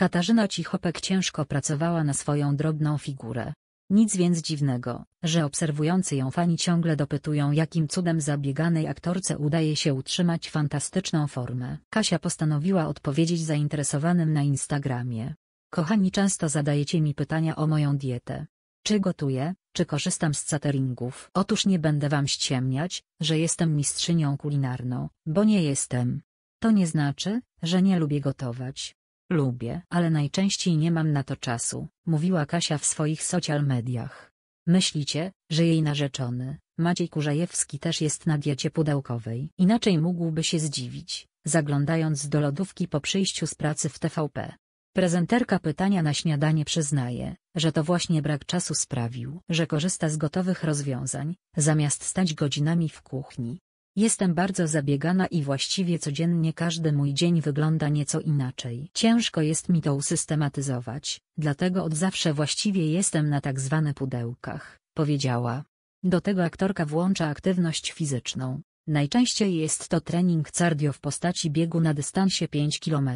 Katarzyna Cichopek ciężko pracowała na swoją drobną figurę. Nic więc dziwnego, że obserwujący ją fani ciągle dopytują jakim cudem zabieganej aktorce udaje się utrzymać fantastyczną formę. Kasia postanowiła odpowiedzieć zainteresowanym na Instagramie. Kochani często zadajecie mi pytania o moją dietę. Czy gotuję, czy korzystam z cateringów? Otóż nie będę wam ściemniać, że jestem mistrzynią kulinarną, bo nie jestem. To nie znaczy, że nie lubię gotować. Lubię, ale najczęściej nie mam na to czasu, mówiła Kasia w swoich social mediach. Myślicie, że jej narzeczony, Maciej Kurzajewski też jest na diecie pudełkowej. Inaczej mógłby się zdziwić, zaglądając do lodówki po przyjściu z pracy w TVP. Prezenterka pytania na śniadanie przyznaje, że to właśnie brak czasu sprawił, że korzysta z gotowych rozwiązań, zamiast stać godzinami w kuchni. Jestem bardzo zabiegana i właściwie codziennie każdy mój dzień wygląda nieco inaczej. Ciężko jest mi to usystematyzować, dlatego od zawsze właściwie jestem na tak zwane pudełkach, powiedziała. Do tego aktorka włącza aktywność fizyczną. Najczęściej jest to trening cardio w postaci biegu na dystansie 5 km.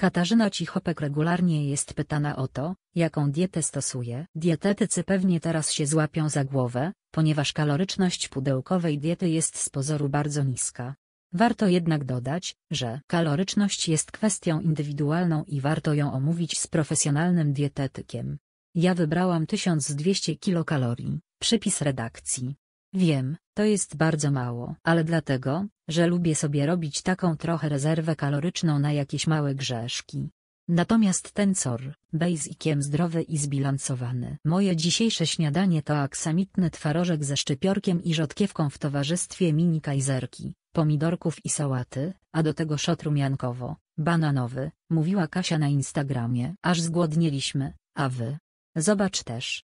Katarzyna Cichopek regularnie jest pytana o to, jaką dietę stosuje. Dietetycy pewnie teraz się złapią za głowę, ponieważ kaloryczność pudełkowej diety jest z pozoru bardzo niska. Warto jednak dodać, że kaloryczność jest kwestią indywidualną i warto ją omówić z profesjonalnym dietetykiem. Ja wybrałam 1200 kilokalorii, przypis redakcji. Wiem, to jest bardzo mało, ale dlatego, że lubię sobie robić taką trochę rezerwę kaloryczną na jakieś małe grzeszki. Natomiast ten sor, basiciem zdrowy i zbilansowany. Moje dzisiejsze śniadanie to aksamitny twarożek ze szczypiorkiem i rzodkiewką w towarzystwie mini kajzerki, pomidorków i sałaty, a do tego szot rumiankowo, bananowy, mówiła Kasia na Instagramie. Aż zgłodnieliśmy, a wy? Zobacz też.